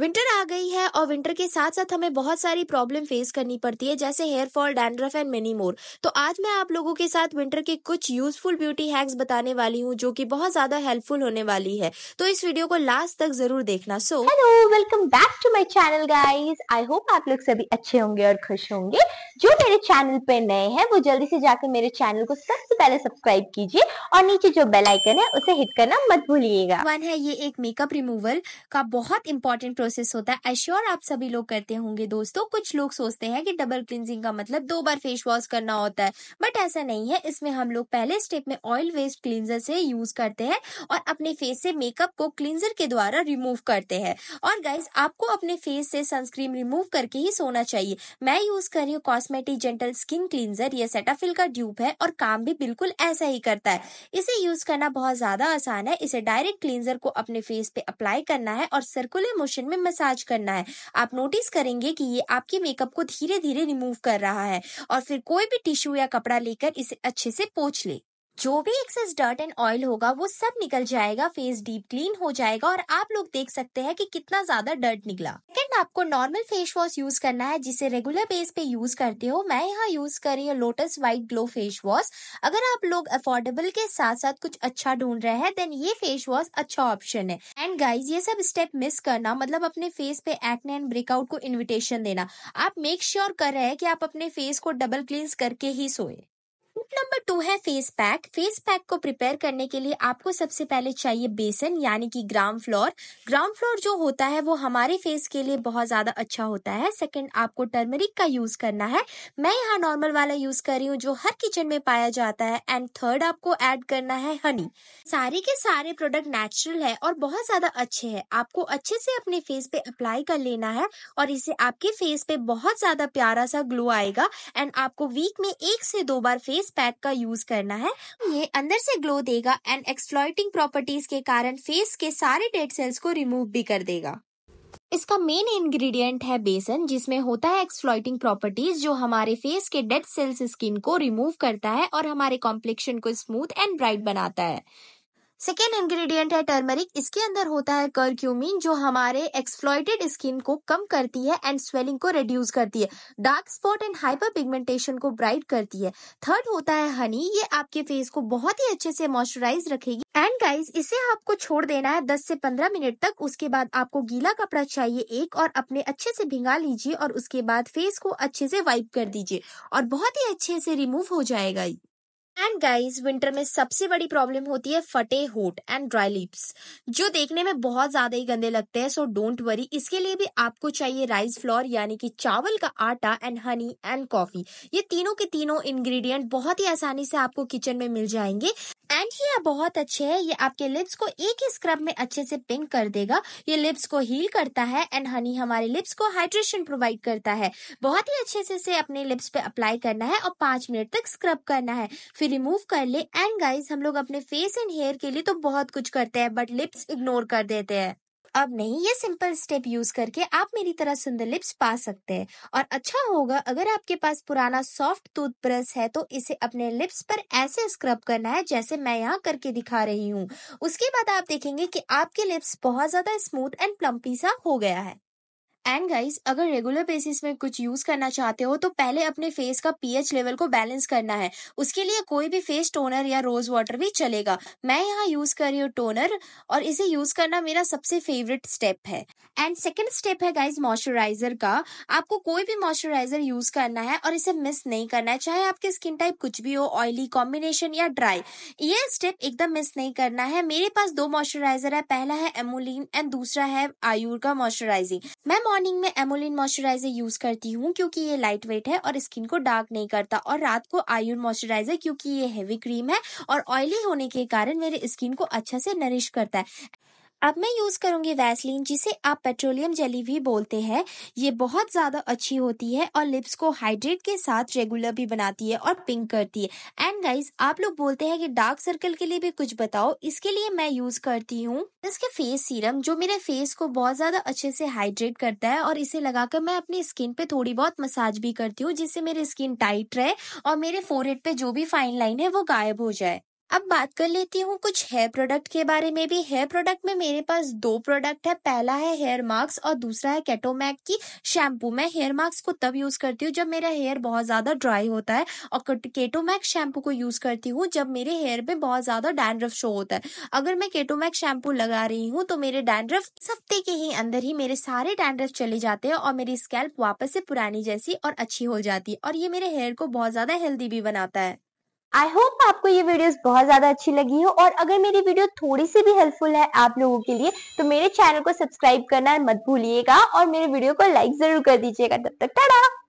winter आ गई है और विंटर के साथ साथ हमें बहुत सारी प्रॉब्लम फेस करनी पड़ती है जैसे hair fall dandruff and many more तो आज मैं आप लोगों के साथ विंटर के कुछ यूजफुल ब्यूटी हैक्स बताने वाली हूँ जो कि बहुत ज्यादा हेल्पफुल होने वाली है तो इस वीडियो को लास्ट तक जरूर देखना so hello welcome back to my channel guys I hope आप लोग सभी अच्छे होंगे और खुश होंगे जो मेरे चैनल पे नए हैं वो जल्दी से जाकर मेरे चैनल को सबसे पहले सब्सक्राइब कीजिए और नीचे जो बेल आइकन है उसे हिट करना मत भूलिएगा वन है ये एक मेकअप रिमूवल का बहुत इंपॉर्टेंट प्रोसेस होता है एश्योर आप सभी लोग करते होंगे दोस्तों कुछ लोग सोचते हैं कि डबल क्लिनजिंग का मतलब दो बार फेस वॉश करना होता है बट ऐसा नहीं है इसमें हम लोग पहले स्टेप में ऑयल वेस्ट क्लिनजर से यूज करते हैं और अपने फेस से मेकअप को क्लिनजर के द्वारा रिमूव करते हैं और गाइज आपको अपने फेस से सनस्क्रीन रिमूव करके ही सोना चाहिए मैं यूज कर रही हूँ कॉस्मेटिक जेंटल स्किन क्लिनजर ये सेटाफिल का ड्यूब है और काम भी बिल्कुल ऐसा ही करता है इसे यूज करना बहुत ज्यादा आसान है इसे डायरेक्ट क्लिनजर को अपने फेस पे अप्लाई करना है और सर्कुलर मोशन में में मसाज करना है आप नोटिस करेंगे कि ये आपके मेकअप को धीरे धीरे रिमूव कर रहा है और फिर कोई भी टिश्यू या कपड़ा लेकर इसे अच्छे से पोछ ले जो भी एक्सेस डर्ट एंड ऑयल होगा वो सब निकल जाएगा फेस डीप क्लीन हो जाएगा और आप लोग देख सकते हैं कि कितना ज्यादा डर्ट निकला सेकेंड आपको नॉर्मल फेस वॉश यूज करना है जिसे रेगुलर बेस पे यूज करते हो मैं यहाँ यूज कर रही हूँ Lotus white glow face wash अगर आप लोग अफोर्डेबल के साथ साथ कुछ अच्छा ढूंढ रहे हैं देन ये फेस वॉश अच्छा ऑप्शन है एंड गाइज ये सब स्टेप मिस करना मतलब अपने फेस पे एक्ने एंड ब्रेकआउट को इन्विटेशन देना आप मेक श्योर sure कर रहे हैं कि आप अपने फेस को डबल क्लींस करके ही सोए टिप नंबर टू है फेस पैक फेस पैक को प्रिपेयर करने के लिए आपको सबसे पहले चाहिए बेसन यानी कि ग्राम फ्लोर ग्राम फ्लोर जो होता है वो हमारे फेस के लिए बहुत ज्यादा अच्छा होता है सेकंड आपको टर्मरिक का यूज करना है मैं यहाँ नॉर्मल वाला यूज कर रही हूँ जो हर किचन में पाया जाता है एंड थर्ड आपको एड करना है हनी सारे के सारे प्रोडक्ट नेचुरल है और बहुत ज्यादा अच्छे है आपको अच्छे से अपने फेस पे अप्लाई कर लेना है और इसे आपके फेस पे बहुत ज्यादा प्यारा सा ग्लो आएगा एंड आपको वीक में एक से दो बार फेस पैक का यूज करना है ये अंदर से ग्लो देगा एंड एक्सप्लॉइटिंग प्रॉपर्टीज के कारण फेस के सारे डेड सेल्स को रिमूव भी कर देगा इसका मेन इंग्रेडिएंट है बेसन जिसमें होता है एक्सप्लॉइटिंग प्रॉपर्टीज जो हमारे फेस के डेड सेल्स स्किन को रिमूव करता है और हमारे कॉम्प्लेक्शन को स्मूथ एंड ब्राइट बनाता है सेकेंड इंग्रेडिएंट है टर्मरिक इसके अंदर होता है करक्यूमिन जो हमारे एक्सप्लॉयटेड स्किन को कम करती है एंड स्वेलिंग को रिड्यूस करती है dark spot and hyperpigmentation को ब्राइट करती है थर्ड होता है हनी ये आपके फेस को बहुत ही अच्छे से मॉइस्चराइज रखेगी एंड गाइज इसे आपको छोड़ देना है दस से पंद्रह मिनट तक उसके बाद आपको गीला कपड़ा चाहिए एक और अपने अच्छे से भिंगा लीजिए और उसके बाद फेस को अच्छे से वाइप कर दीजिए और बहुत ही अच्छे से रिमूव हो जाएगा एंड गाइज विंटर में सबसे बड़ी प्रॉब्लम होती है फटे होट एंड ड्राई लिप्स जो देखने में बहुत ज्यादा ही गंदे लगते हैं सो डोंट वरी इसके लिए भी आपको चाहिए राइस फ्लोर यानी कि चावल का आटा एंड हनी एंड कॉफी ये तीनों के तीनों इंग्रेडिएंट बहुत ही आसानी से आपको किचन में मिल जाएंगे एंड ये बहुत अच्छे है ये आपके लिप्स को एक ही स्क्रब में अच्छे से पिंक कर देगा ये लिप्स को हील करता है एंड हनी हमारे लिप्स को हाइड्रेशन प्रोवाइड करता है बहुत ही अच्छे से इसे अपने लिप्स पे अप्लाई करना है और पांच मिनट तक स्क्रब करना है फिर रिमूव कर ले एंड गाइज हम लोग अपने फेस एंड हेयर के लिए तो बहुत कुछ करते हैं बट लिप्स इग्नोर कर देते हैं अब नहीं ये सिंपल स्टेप यूज करके आप मेरी तरह सुंदर लिप्स पा सकते हैं और अच्छा होगा अगर आपके पास पुराना सॉफ्ट टूथ ब्रश है तो इसे अपने लिप्स पर ऐसे स्क्रब करना है जैसे मैं यहाँ करके दिखा रही हूँ उसके बाद आप देखेंगे कि आपके लिप्स बहुत ज्यादा स्मूथ एंड प्लम्पी सा हो गया है एंड गाइज अगर रेगुलर बेसिस में कुछ यूज करना चाहते हो तो पहले अपने फेस का पीएच लेवल को बैलेंस करना है उसके लिए कोई भी फेस टोनर या रोज वाटर भी चलेगा मैं यहाँ यूज कर रही हूँ टोनर और इसे यूज करना मेरा सबसे फेवरेट स्टेप है एंड सेकेंड स्टेप है गाइज मॉइस्चराइजर का आपको कोई भी मॉइस्चराइजर यूज करना है और इसे मिस नहीं करना है चाहे आपकी स्किन टाइप कुछ भी हो ऑयली कॉम्बिनेशन या ड्राई ये स्टेप एकदम मिस नहीं करना है मेरे पास दो मॉइस्चराइजर है पहला है एमोलिन एंड दूसरा है आयूर का मॉइस्चराइजिंग मैं मॉर्निंग में एमोलिन मॉइस्चराइजर यूज करती हूँ क्योंकि ये लाइट वेट है और स्किन को डार्क नहीं करता और रात को आयुर मॉइस्चराइजर क्योंकि ये हैवी क्रीम है और ऑयली होने के कारण मेरे स्किन को अच्छा से नरिश करता है अब मैं यूज़ करूंगी वैसलीन जिसे आप पेट्रोलियम जेली भी बोलते हैं ये बहुत ज़्यादा अच्छी होती है और लिप्स को हाइड्रेट के साथ रेगुलर भी बनाती है और पिंक करती है एंड गाइज आप लोग बोलते हैं कि डार्क सर्कल के लिए भी कुछ बताओ इसके लिए मैं यूज़ करती हूँ इसके फेस सीरम जो मेरे फेस को बहुत ज़्यादा अच्छे से हाइड्रेट करता है और इसे लगाकर मैं अपनी स्किन पे थोड़ी बहुत मसाज भी करती हूँ जिससे मेरी स्किन टाइट रहे और मेरे फोरहेड पे जो भी फाइन लाइन है वो गायब हो जाए अब बात कर लेती हूँ कुछ हेयर प्रोडक्ट के बारे में भी हेयर प्रोडक्ट में मेरे पास दो प्रोडक्ट है पहला है हेयर मार्क्स और दूसरा है कैटोमैक की शैम्पू मैं हेयर मार्क्स को तब यूज करती हूँ जब मेरा हेयर बहुत ज्यादा ड्राई होता है और केटोमैक शैम्पू को यूज करती हूँ जब मेरे हेयर में बहुत ज्यादा डैंड्रफ शो होता है अगर मैं केटोमैक शैम्पू लगा रही हूँ तो मेरे डैंड्रफ हफ्ते के ही अंदर ही मेरे सारे डैंड्रफ चले जाते हैं और मेरी स्कैल्प वापस से पुरानी जैसी और अच्छी हो जाती है और ये मेरे हेयर को बहुत ज्यादा हेल्दी भी बनाता है आई होप आपको ये वीडियोस बहुत ज़्यादा अच्छी लगी हो और अगर मेरी वीडियो थोड़ी सी भी हेल्पफुल है आप लोगों के लिए तो मेरे चैनल को सब्सक्राइब करना मत भूलिएगा और मेरे वीडियो को लाइक ज़रूर कर दीजिएगा तब तक टाटा